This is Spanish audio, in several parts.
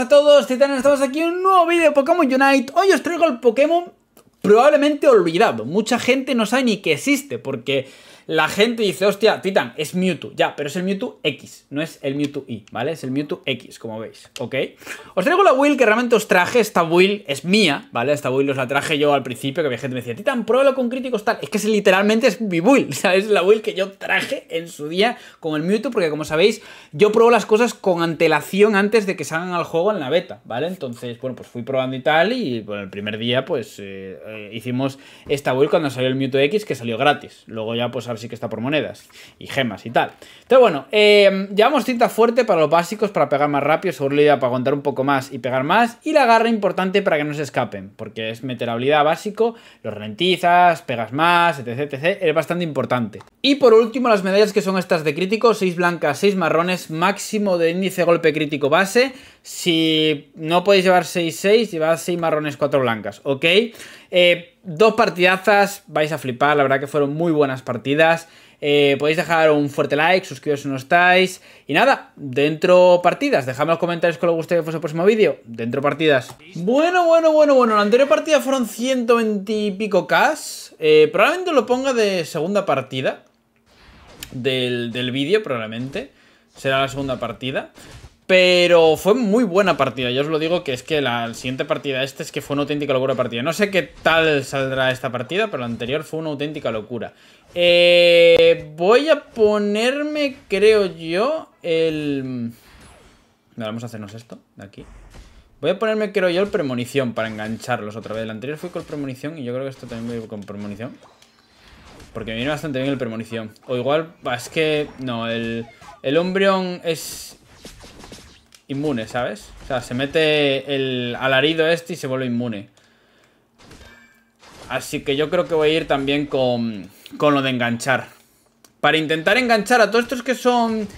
a todos, titanes, estamos aquí en un nuevo vídeo de Pokémon Unite. Hoy os traigo el Pokémon probablemente olvidado. Mucha gente no sabe ni que existe, porque la gente dice, hostia, Titan, es Mewtwo, ya, pero es el Mewtwo X, no es el Mewtwo Y, ¿vale? Es el Mewtwo X, como veis, ¿ok? Os traigo la Will que realmente os traje, esta Will es mía, ¿vale? Esta Will os la traje yo al principio, que había gente que me decía, Titan, pruébalo con críticos tal, es que es, literalmente es mi Will, ¿sabes? La Will que yo traje en su día con el Mewtwo, porque como sabéis, yo pruebo las cosas con antelación antes de que salgan al juego en la beta, ¿vale? Entonces, bueno, pues fui probando y tal, y bueno, el primer día, pues, eh, eh, hicimos esta Will cuando salió el Mewtwo X, que salió gratis, luego ya, pues, Así que está por monedas y gemas y tal. pero bueno, eh, llevamos cinta fuerte para los básicos, para pegar más rápido, Seguridad para aguantar un poco más y pegar más, y la garra importante para que no se escapen, porque es meter habilidad básico, los ralentizas, pegas más, etc, etc, es bastante importante. Y por último, las medallas que son estas de crítico, 6 blancas, 6 marrones, máximo de índice golpe crítico base, si no podéis llevar 6-6, llevad 6 marrones, 4 blancas, ¿ok? Eh, dos partidazas, vais a flipar, la verdad que fueron muy buenas partidas. Eh, podéis dejar un fuerte like, suscribiros si no estáis. Y nada, dentro partidas. Dejadme en los comentarios que os guste que fuese el próximo vídeo. Dentro partidas. Bueno, bueno, bueno, bueno. La anterior partida fueron 120 y pico cash. Eh, probablemente lo ponga de segunda partida. Del, del vídeo, probablemente. Será la segunda partida. Pero fue muy buena partida, yo os lo digo que es que la siguiente partida este es que fue una auténtica locura partida. No sé qué tal saldrá esta partida, pero la anterior fue una auténtica locura. Eh, voy a ponerme, creo yo, el... vamos a hacernos esto de aquí. Voy a ponerme, creo yo, el premonición para engancharlos otra vez. la anterior fui con premonición y yo creo que esto también voy con premonición. Porque me viene bastante bien el premonición. O igual, es que... No, el... El Umbreon es inmune, ¿sabes? O sea, se mete el alarido este y se vuelve inmune. Así que yo creo que voy a ir también con, con lo de enganchar. Para intentar enganchar a todos estos que son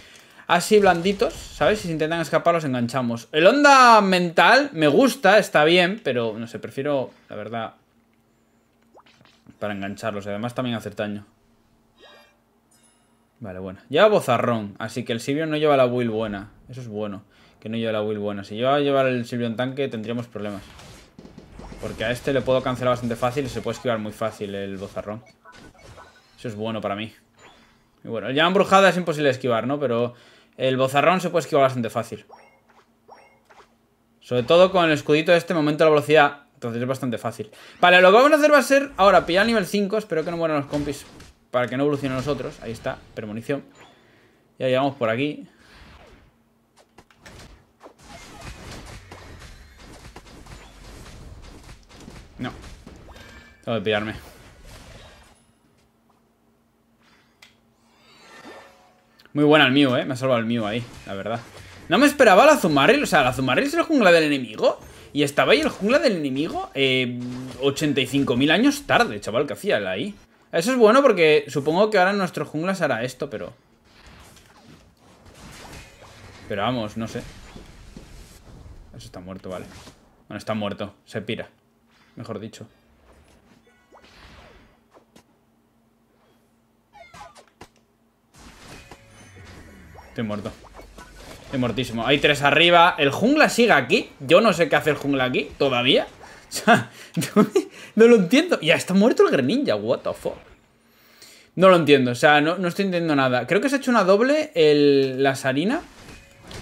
así blanditos, ¿sabes? Si se intentan escapar los enganchamos. El onda mental me gusta, está bien, pero no sé, prefiero, la verdad, para engancharlos. Además también hacer daño. Vale, bueno. Lleva bozarrón, así que el Sibio no lleva la build buena. Eso es bueno. Que no lleva la Will buena. Si yo a llevar el Silvion tanque tendríamos problemas. Porque a este le puedo cancelar bastante fácil y se puede esquivar muy fácil el bozarrón. Eso es bueno para mí. Y bueno, ya embrujada es imposible esquivar, ¿no? Pero el bozarrón se puede esquivar bastante fácil. Sobre todo con el escudito de este momento la velocidad. Entonces es bastante fácil. Vale, lo que vamos a hacer va a ser ahora pillar el nivel 5. Espero que no mueran los compis para que no evolucionen los otros. Ahí está, premonición. Ya llegamos por aquí. Tengo que pirarme Muy buena el mío, eh. Me ha salvado el mío ahí, la verdad. No me esperaba la Zumarril. O sea, la Zumarril es la jungla del enemigo. Y estaba ahí el jungla del enemigo eh, 85.000 años tarde, chaval, que hacía él ahí. Eso es bueno porque supongo que ahora nuestro jungla hará esto, pero... Pero vamos, no sé. Eso está muerto, vale. Bueno, está muerto. Se pira. Mejor dicho. Estoy muerto. Estoy muertísimo. Hay tres arriba. El jungla sigue aquí. Yo no sé qué hace el jungla aquí todavía. O sea, no, lo entiendo. Ya está muerto el Greninja. What the fuck. No lo entiendo. O sea, no, no estoy entendiendo nada. Creo que se ha hecho una doble el, la Sarina.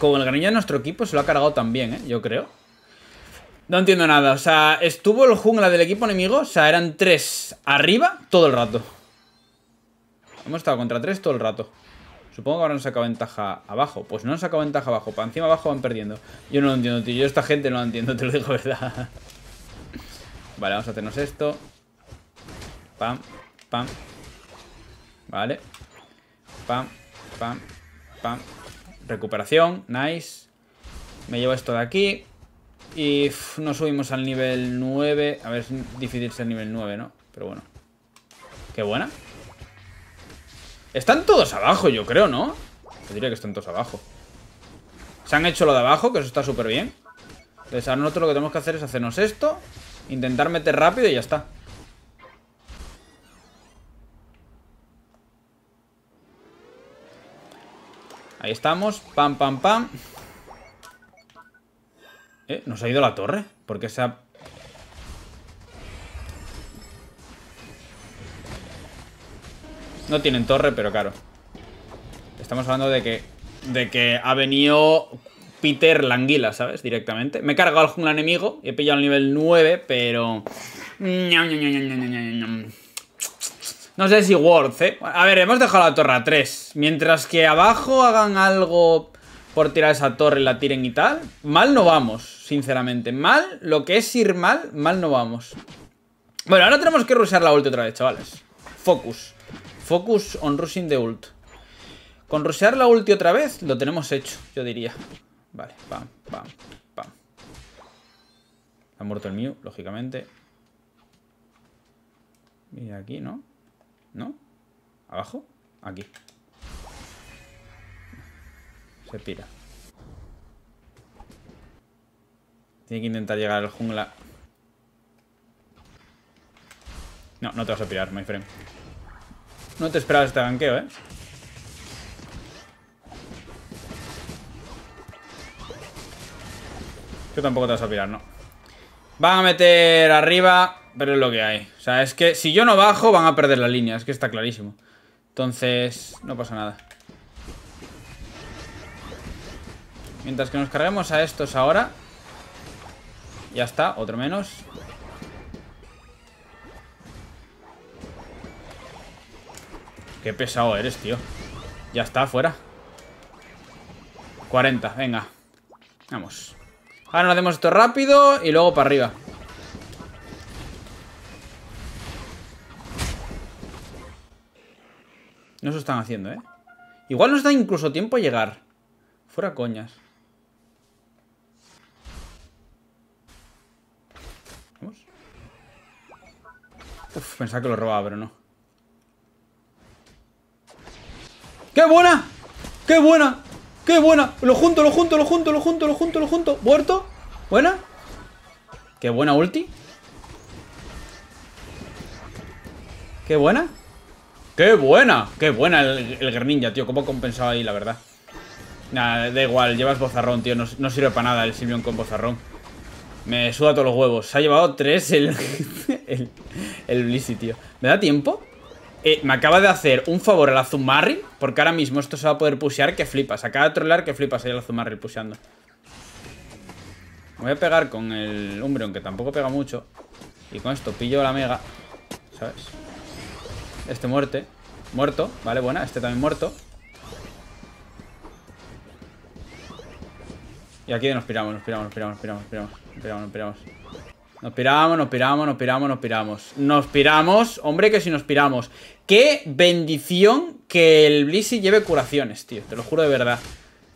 Como el Greninja de nuestro equipo se lo ha cargado también, ¿eh? Yo creo. No entiendo nada. O sea, estuvo el jungla del equipo enemigo. O sea, eran tres arriba todo el rato. Hemos estado contra tres todo el rato. Supongo que ahora han sacado ventaja abajo. Pues no han sacado ventaja abajo. Para encima abajo van perdiendo. Yo no lo entiendo, tío. Yo esta gente no la entiendo, te lo digo verdad. Vale, vamos a hacernos esto. Pam, pam. Vale. Pam, pam, pam. Recuperación, nice. Me llevo esto de aquí. Y nos subimos al nivel 9. A ver, es difícil ser nivel 9, ¿no? Pero bueno. Qué buena. Están todos abajo, yo creo, ¿no? Yo diría que están todos abajo. Se han hecho lo de abajo, que eso está súper bien. Entonces ahora nosotros lo que tenemos que hacer es hacernos esto. Intentar meter rápido y ya está. Ahí estamos. Pam, pam, pam. Eh, ¿Nos ha ido la torre? ¿Por qué se ha No tienen torre, pero claro. Estamos hablando de que, de que ha venido Peter Languila, ¿sabes? Directamente. Me he cargado al jungla enemigo y he pillado el nivel 9, pero... No sé si Worth, ¿eh? A ver, hemos dejado la torre a 3. Mientras que abajo hagan algo por tirar esa torre y la tiren y tal, mal no vamos, sinceramente. Mal, lo que es ir mal, mal no vamos. Bueno, ahora tenemos que rushear la ulti otra vez, chavales. Focus. Focus on rushing the ult. Con rushear la ulti otra vez lo tenemos hecho, yo diría. Vale, pam, pam, pam. Ha muerto el mío, lógicamente. Y aquí, ¿no? ¿No? ¿Abajo? Aquí. Se pira. Tiene que intentar llegar al jungla. No, no te vas a pirar, my friend. No te esperabas este banqueo, ¿eh? Yo tampoco te vas a pirar, ¿no? Van a meter arriba, pero es lo que hay. O sea, es que si yo no bajo, van a perder la línea. Es que está clarísimo. Entonces, no pasa nada. Mientras que nos carguemos a estos ahora... Ya está, otro menos. Qué pesado eres, tío. Ya está, fuera. 40, venga. Vamos. Ahora nos hacemos esto rápido y luego para arriba. No se están haciendo, ¿eh? Igual nos da incluso tiempo a llegar. Fuera coñas. Vamos. pensaba que lo robaba, pero no. ¡Qué buena! ¡Qué buena! ¡Qué buena! Lo junto, lo junto, lo junto, lo junto, lo junto, lo junto. ¿Muerto? ¿Buena? ¡Qué buena ulti! ¡Qué buena! ¡Qué buena! ¡Qué buena el, el Greninja, tío! ¿Cómo compensado ahí, la verdad? Nada, da igual, llevas bozarrón, tío. No, sirve para nada el Silvion con bozarrón. Me suda todos los huevos. Se ha llevado tres el, el, el Blissey, tío. ¿Me da tiempo? Eh, me acaba de hacer un favor a la porque ahora mismo esto se va a poder pushear que flipas. Acaba de trollar que flipas ahí el la pusheando. Me voy a pegar con el Umbreon, que tampoco pega mucho. Y con esto pillo la mega, ¿sabes? Este muerte. Muerto, vale, buena. Este también muerto. Y aquí piramos, piramos, nos piramos, nos piramos, nos piramos, nos piramos, nos piramos. Nos piramos, nos piramos, nos piramos, nos piramos. Nos piramos, hombre, que si nos piramos. Qué bendición que el Blissey lleve curaciones, tío. Te lo juro de verdad.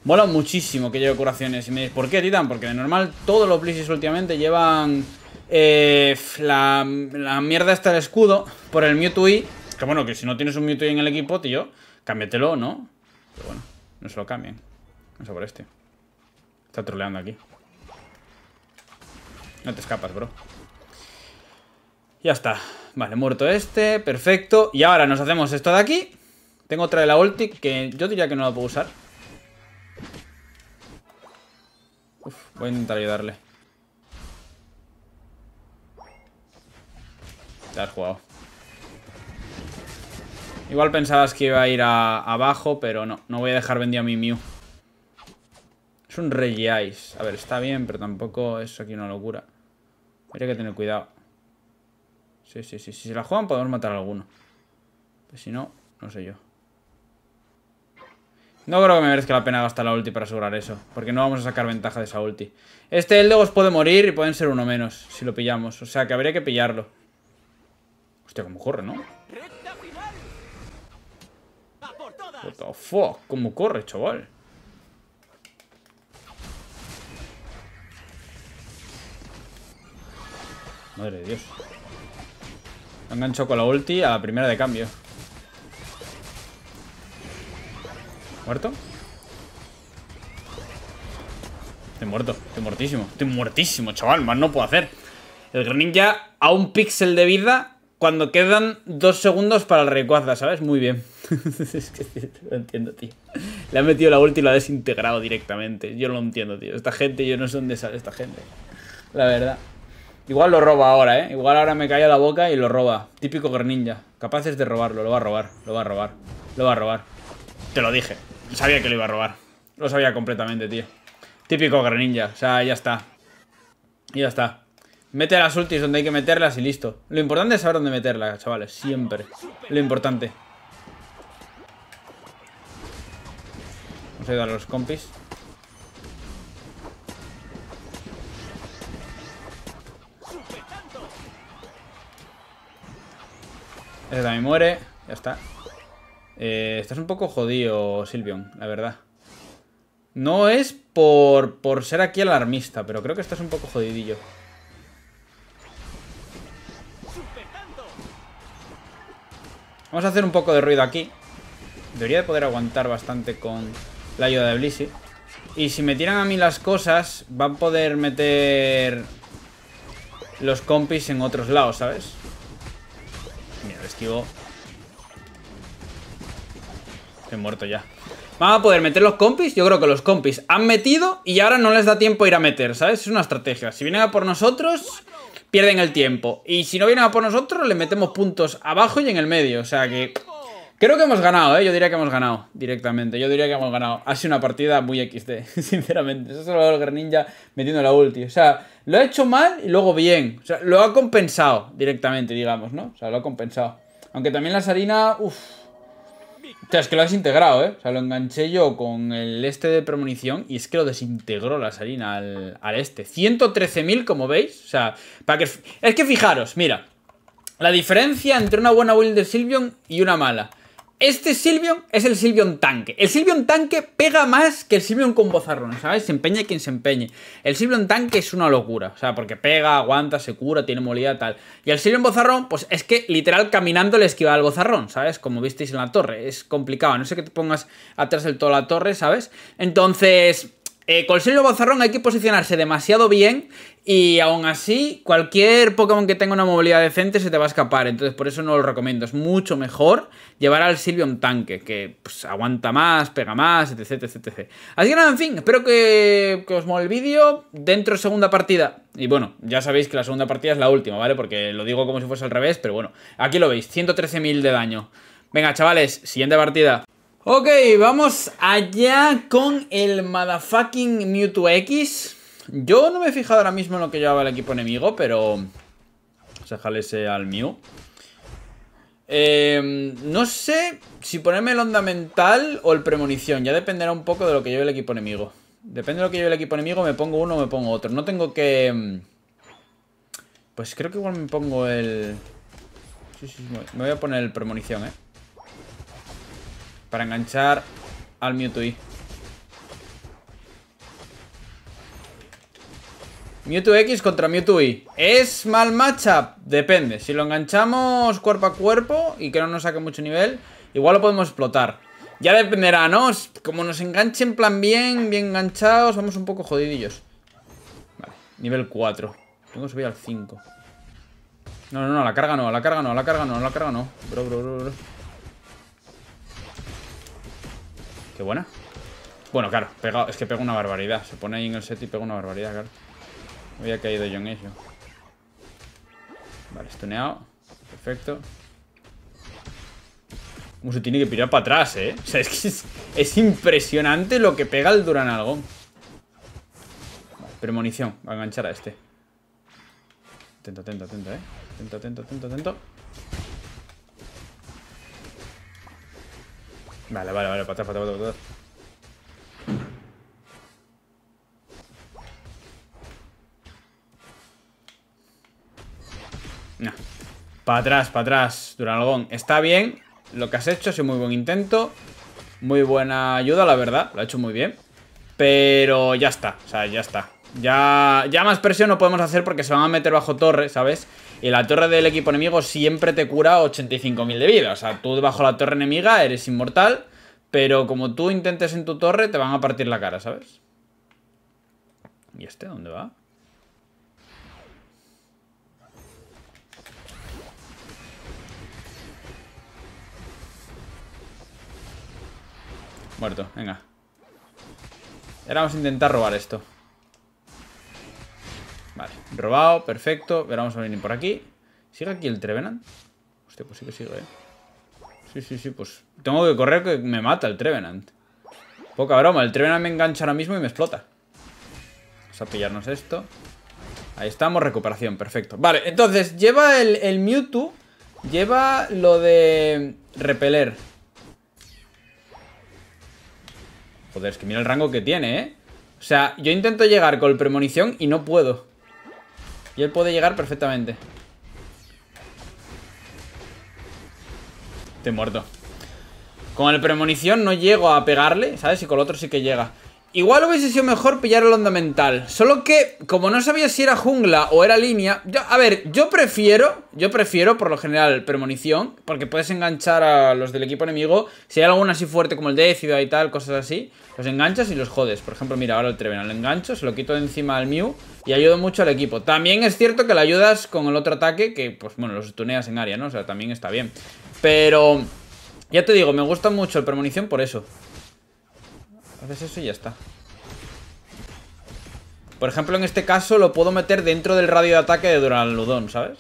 Mola muchísimo que lleve curaciones. Y me dices, ¿por qué, Titan? Porque de normal todos los Blisseys últimamente llevan eh, la, la, mierda hasta el escudo por el Mewtwo. Que bueno, que si no tienes un Mewtwo en el equipo, tío, cámbiatelo, ¿no? Pero bueno, no se lo cambien. no por este. Está troleando aquí. No te escapas, bro. Ya está. Vale, muerto este. Perfecto. Y ahora nos hacemos esto de aquí. Tengo otra de la ulti que yo diría que no la puedo usar. Uf, voy a intentar ayudarle. Ya has jugado. Igual pensabas que iba a ir abajo, pero no. No voy a dejar vendido a mi Mew un Rey Ice. A ver, está bien, pero tampoco es aquí una locura. Habría que tener cuidado. Sí, sí, sí. Si se la juegan podemos matar a alguno. Pues si no, no sé yo. No creo que me merezca la pena gastar la ulti para asegurar eso. Porque no vamos a sacar ventaja de esa ulti. Este Eldegos puede morir y pueden ser uno menos si lo pillamos. O sea que habría que pillarlo. Hostia, como corre, ¿no? What the cómo corre, chaval. Madre de Dios. Me han Engancho con la ulti a la primera de cambio. ¿Muerto? Estoy muerto, estoy muertísimo. Estoy muertísimo, chaval. Más no puedo hacer. El Greninja a un píxel de vida cuando quedan dos segundos para el Rayquaza, ¿sabes? Muy bien. es que lo entiendo, tío. Le ha metido la ulti y lo ha desintegrado directamente. Yo lo entiendo, tío. Esta gente, yo no sé dónde sale esta gente. La verdad. Igual lo roba ahora, ¿eh? Igual ahora me a la boca y lo roba. Típico Greninja. Capaces de robarlo. Lo va a robar. Lo va a robar. Lo va a robar. Te lo dije. Sabía que lo iba a robar. Lo sabía completamente, tío. Típico Greninja. O sea, ya está. Ya está. Mete las ultis donde hay que meterlas y listo. Lo importante es saber dónde meterlas, chavales. Siempre. Lo importante. Vamos a ayudar a los compis. Ese también muere. Ya está. Eh, estás un poco jodido, Silvion, la verdad. No es por, ser aquí alarmista, pero creo que estás un poco jodidillo. Vamos a hacer un poco de ruido aquí. Debería de poder aguantar bastante con la ayuda de Blissy. Y si me tiran a mí las cosas, van a poder meter los compis en otros lados, ¿sabes? He muerto ya. ¿Van a poder meter los compis? Yo creo que los compis han metido y ahora no les da tiempo ir a meter, ¿sabes? Es una estrategia. Si vienen a por nosotros, pierden el tiempo. Y si no vienen a por nosotros, Le metemos puntos abajo y en el medio. O sea que... Creo que hemos ganado, ¿eh? Yo diría que hemos ganado directamente. Yo diría que hemos ganado. Ha sido una partida muy XD, sinceramente. Eso solo lo el Greninja metiendo la ulti. O sea, lo ha hecho mal y luego bien. O sea, lo ha compensado directamente, digamos, ¿no? O sea, lo ha compensado. Aunque también la sarina, uff. es que lo has integrado, ¿eh? O sea, lo enganché yo con el este de premonición y es que lo desintegró la sarina al, este. 113.000, como veis. O sea, para que... Es que fijaros, mira. La diferencia entre una buena de Silvion y una mala. Este Silvion es el Silvion tanque. El Silvion tanque pega más que el Silvion con bozarrón, ¿sabes? Se empeña quien se empeñe. El Silvion tanque es una locura, o sea, porque pega, aguanta, se cura, tiene molida, tal. Y el Silvion bozarrón, pues es que literal caminando le esquiva al bozarrón, ¿sabes? Como visteis en la torre, es complicado, no sé que te pongas atrás del todo la torre, ¿sabes? Entonces, eh, con Silvio Bazarrón hay que posicionarse demasiado bien y aún así cualquier Pokémon que tenga una movilidad decente se te va a escapar, entonces por eso no lo recomiendo. Es mucho mejor llevar al Silvio un tanque que pues, aguanta más, pega más, etc, etc, Así que nada, en fin, espero que, os mueva el vídeo. Dentro segunda partida, y bueno, ya sabéis que la segunda partida es la última, ¿vale? Porque lo digo como si fuese al revés, pero bueno, aquí lo veis, 113.000 de daño. Venga, chavales, siguiente partida. Ok, vamos allá con el motherfucking Mewtwo X. Yo no me he fijado ahora mismo en lo que llevaba el equipo enemigo, pero... O sea, al Mew. Em, no sé si ponerme el onda mental o el premonición. Ya dependerá un poco de lo que lleve el equipo enemigo. Depende de lo que lleve el equipo enemigo, me pongo uno o me pongo otro. No tengo que... Em, pues creo que igual me pongo el... Sí, sí, me voy a poner el premonición, eh. Para enganchar al Mewtwo. Mewtwo X contra Mewtwo Y. ¿Es mal matchup? Depende. Si lo enganchamos cuerpo a cuerpo y que no nos saque mucho nivel, igual lo podemos explotar. Ya dependerá, ¿no? Como nos enganchen en plan bien, bien enganchados, vamos un poco jodidillos. Vale, nivel 4. Tengo que subir al 5. No, no, no, la carga no, la carga no, la carga no, la carga no. Bro, bro, bro, bro. Qué buena. Bueno, claro, pega, es que pega una barbaridad. Se pone ahí en el set y pega una barbaridad, claro. Había caído yo en ello. Vale, estuneado. Perfecto. Como se tiene que pirar para atrás, ¿eh? O sea, es que es, impresionante lo que pega el Duran algo. Vale, premonición. Va a enganchar a este. Atento, atento, atento, ¿eh? Atento, atento, atento, atento. Vale, vale, vale, para atrás, para atrás, para atrás. No. Para atrás, para atrás, Duralgón. Está bien lo que has hecho, ha sido muy buen intento. Muy buena ayuda, la verdad, lo ha hecho muy bien. Pero ya está, o sea, ya está. Ya, ya más presión no podemos hacer porque se van a meter bajo torre, ¿sabes? Y la torre del equipo enemigo siempre te cura 85.000 de vida. O sea, tú de la torre enemiga eres inmortal, pero como tú intentes en tu torre, te van a partir la cara, ¿sabes? ¿Y este dónde va? Muerto, venga. Ahora vamos a intentar robar esto. Robado, perfecto. Ahora vamos a venir por aquí. ¿Sigue aquí el Trevenant? Hostia, pues sí que sigue, ¿eh? Sí, sí, sí, pues... Tengo que correr que me mata el Trevenant. Poca broma, el Trevenant me engancha ahora mismo y me explota. Vamos a pillarnos esto. Ahí estamos, recuperación, perfecto. Vale, entonces, lleva el, el Mewtwo... Lleva lo de... Repeler. Joder, es que mira el rango que tiene, ¿eh? O sea, yo intento llegar con premonición y no puedo. Y él puede llegar perfectamente. Estoy muerto. Con el premonición no llego a pegarle, ¿sabes? Y con el otro sí que llega. Igual hubiese sido mejor pillar el onda mental. Solo que, como no sabía si era jungla o era línea... a ver, yo prefiero, yo prefiero por lo general premonición, porque puedes enganchar a los del equipo enemigo. Si hay alguno así fuerte como el Décida y tal, cosas así, los enganchas y los jodes. Por ejemplo, mira, ahora el Trevenant lo engancho, se lo quito de encima al Mew y ayudo mucho al equipo. También es cierto que le ayudas con el otro ataque, que, pues bueno, los tuneas en área, ¿no? O sea, también está bien. Pero, ya te digo, me gusta mucho el premonición por eso. Haces eso y ya está. Por ejemplo, en este caso lo puedo meter dentro del radio de ataque de Duraludón, ¿sabes?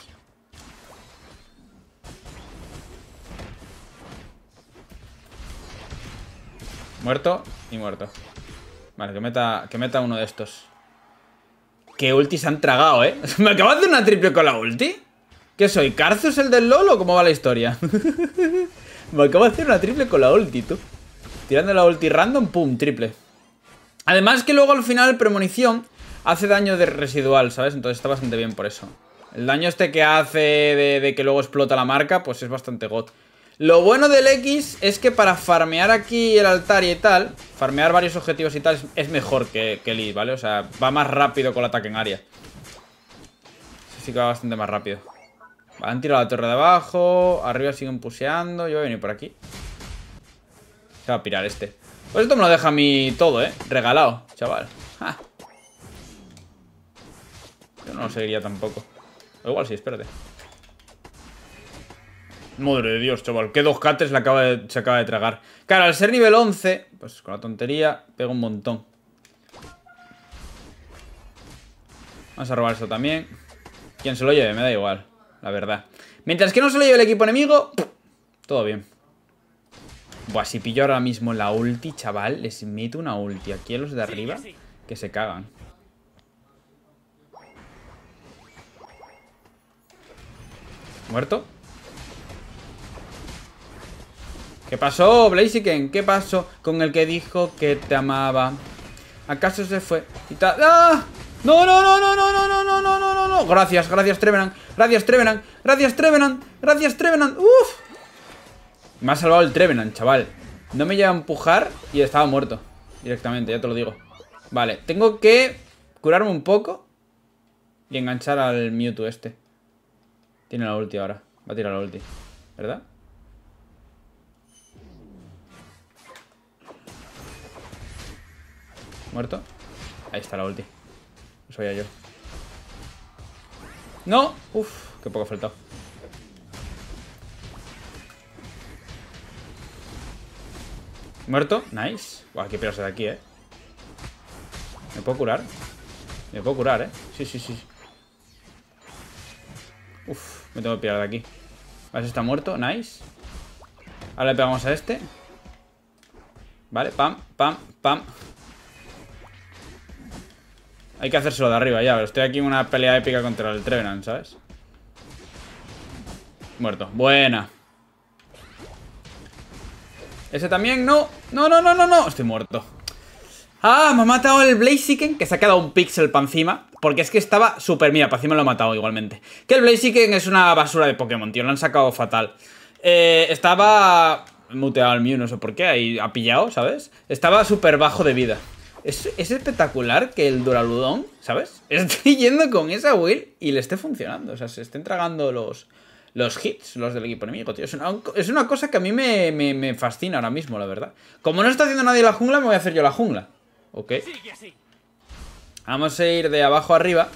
Muerto y muerto. Vale, que meta, que meta uno de estos. ¡Qué se han tragado, eh! ¿Me acabo de hacer una triple con la ulti? ¿Qué soy? es el del LOL o cómo va la historia? Me acabo de hacer una triple con la ulti, tú. Tirando la ulti random, pum, triple. Además que luego al final premonición hace daño de residual, ¿sabes? Entonces está bastante bien por eso. El daño este que hace de, que luego explota la marca, pues es bastante got. Lo bueno del X es que para farmear aquí el altar y tal, farmear varios objetivos y tal es, mejor que, el Lee, ¿vale? O sea, va más rápido con el ataque en área. Sí que va bastante más rápido. Han tirado la torre de abajo, arriba siguen puseando, yo voy a venir por aquí va a pirar este. Pues esto me lo deja a mí todo, ¿eh? Regalado, chaval. Yo no lo seguiría tampoco. igual sí, espérate. Madre de Dios, chaval. Qué dos cates acaba se acaba de tragar. Claro, al ser nivel 11, pues con la tontería, pega un montón. Vamos a robar esto también. Quien se lo lleve, me da igual, la verdad. Mientras que no se lo lleve el equipo enemigo, todo bien. Buah, si pillo ahora mismo la ulti, chaval, les meto una ulti aquí a los de arriba que se cagan. ¿Muerto? ¿Qué pasó, Blaziken? ¿Qué pasó con el que dijo que te amaba? ¿Acaso se fue? ¡Ah! ¡No, no, no, no, no, no, no, no, no, no, no! Gracias, gracias, Trevenant. Gracias, Trevenant. Gracias, Trevenant. Gracias, Trevenant. ¡Uf! Me ha salvado el Trevenant, chaval. No me lleva a empujar y estaba muerto. Directamente, ya te lo digo. Vale, tengo que curarme un poco y enganchar al Mewtwo este. Tiene la ulti ahora. Va a tirar la ulti. ¿Verdad? ¿Muerto? Ahí está la ulti. Soy yo. ¡No! Uf, qué poco ha faltado. Muerto, nice Buah, hay que pillarse de aquí, eh ¿Me puedo curar? Me puedo curar, eh Sí, sí, sí Uf, me tengo que pillar de aquí Vale, está muerto, nice Ahora le pegamos a este Vale, pam, pam, pam Hay que hacérselo de arriba ya, pero estoy aquí en una pelea épica contra el Trevenant, ¿sabes? Muerto, buena ese también, no. No, no, no, no, no. Estoy muerto. Ah, me ha matado el Blaziken, que se ha quedado un pixel para encima. Porque es que estaba súper... Mira, para encima lo ha matado igualmente. Que el Blaziken es una basura de Pokémon, tío. Lo han sacado fatal. Eh, estaba... Muteado el mío no sé por qué. Ahí ha pillado, ¿sabes? Estaba súper bajo de vida. Es, espectacular que el Duraludon ¿sabes? Estoy yendo con esa Will y le esté funcionando. O sea, se estén tragando los, los hits, los del equipo enemigo, tío. Es una, cosa que a mí me, fascina ahora mismo, la verdad. Como no está haciendo nadie la jungla, me voy a hacer yo la jungla. Ok. Vamos a ir de abajo arriba.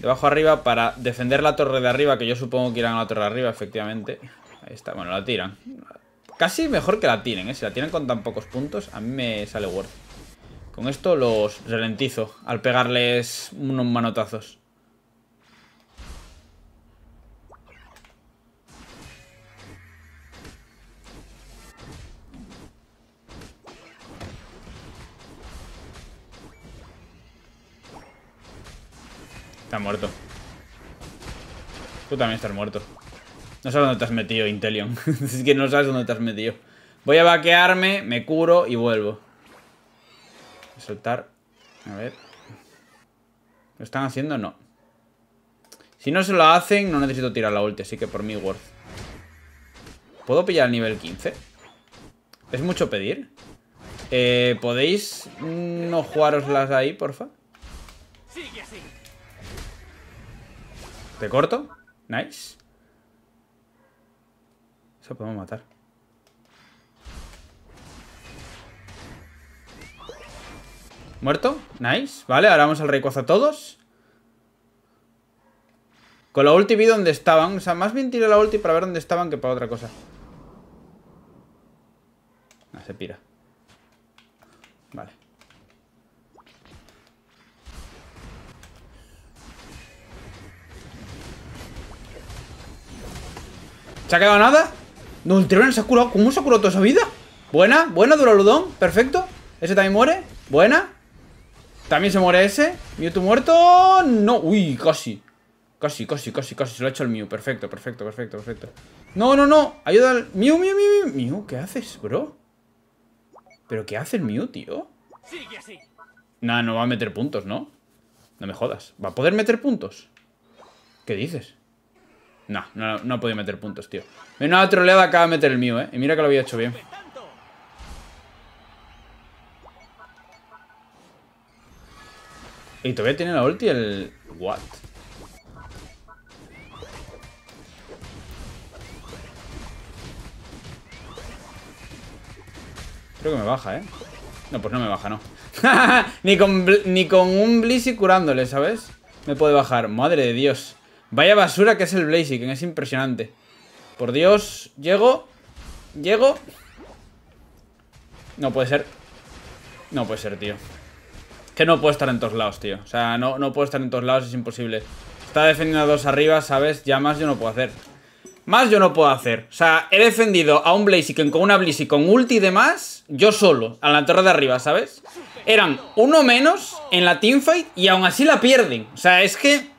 De abajo arriba para defender la torre de arriba, que yo supongo que irán a la torre de arriba, efectivamente. Ahí está, bueno, la tiran. Casi mejor que la tiren, ¿eh? Si la tiran con tan pocos puntos, a mí me sale worth. Con esto los ralentizo al pegarles unos manotazos. muerto. Tú también estás muerto. No sabes dónde te has metido, Intelion. es que no sabes dónde te has metido. Voy a vaquearme, me curo y vuelvo. Soltar. A ver. ¿Lo están haciendo? No. Si no se lo hacen, no necesito tirar la ulti, así que por mí worth. ¿Puedo pillar el nivel 15? ¿Es mucho pedir? Eh, ¿Podéis no jugaroslas ahí, porfa? Sigue así. ¿Te corto? Nice. Eso podemos matar. Muerto. Nice. Vale, ahora vamos al a todos. Con la ulti vi dónde estaban. O sea, más bien tiré la ulti para ver dónde estaban que para otra cosa. Ah, se pira. ¿Se ha quedado nada? No, el tribunal se ha curado. ¿Cómo se ha curado toda su vida? Buena, buena, Duraludón. Perfecto. Ese también muere. Buena. También se muere ese. Mewtwo muerto. No. Uy, casi. Casi, casi, casi, casi. Se lo ha hecho el Mew. Perfecto, perfecto, perfecto, perfecto. No, no, no. Ayuda al. Mew, Mew, Mew, Mew. ¿qué haces, bro? ¿Pero qué hace el Mew, tío? Sigue así. Nah, no va a meter puntos, ¿no? No me jodas. ¿Va a poder meter puntos? ¿Qué dices? No, no, no ha podido meter puntos, tío. otro troleada acaba de meter el mío, ¿eh? Y mira que lo había hecho bien. Y todavía tiene la ulti el... What? Creo que me baja, ¿eh? No, pues no me baja, no. ni, con, ni con un Blissey curándole, ¿sabes? Me puede bajar. Madre de Dios. Vaya basura que es el Blaziken, es impresionante. Por Dios, llego. Llego. No puede ser. No puede ser, tío. Que no puedo estar en todos lados, tío. O sea, no, no puedo estar en todos lados, es imposible. Está defendiendo a dos arriba, ¿sabes? Ya más yo no puedo hacer. Más yo no puedo hacer. O sea, he defendido a un Blaziken con una Blissey con ulti y demás, yo solo, a la torre de arriba, ¿sabes? Eran uno menos en la teamfight y aún así la pierden. O sea, es que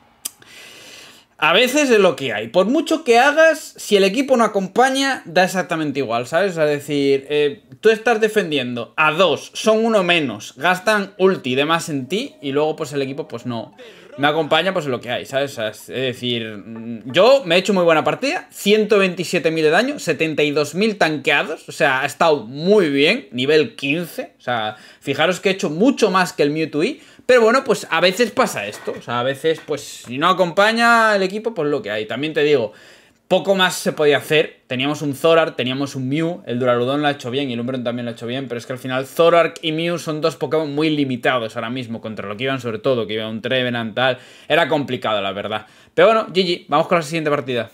a veces es lo que hay. Por mucho que hagas, si el equipo no acompaña, da exactamente igual, ¿sabes? Es decir, eh, tú estás defendiendo a dos, son uno menos, gastan ulti de más en ti y luego pues el equipo pues no, me acompaña pues lo que hay, ¿sabes? Es decir, mm, yo me he hecho muy buena partida, 127.000 de daño, 72.000 tanqueados, o sea, ha estado muy bien, nivel 15, o sea, fijaros que he hecho mucho más que el Mewtwo, pero bueno, pues a veces pasa esto. O sea, a veces, pues si no acompaña el equipo, pues lo que hay. También te digo, poco más se podía hacer. Teníamos un Zorark, teníamos un Mew. El Duraludon lo ha hecho bien y el Umbreon también lo ha hecho bien. Pero es que al final Zorark y Mew son dos Pokémon muy limitados ahora mismo. Contra lo que iban sobre todo, que iba un Trevenant, tal. Era complicado, la verdad. Pero bueno, GG, vamos con la siguiente partida.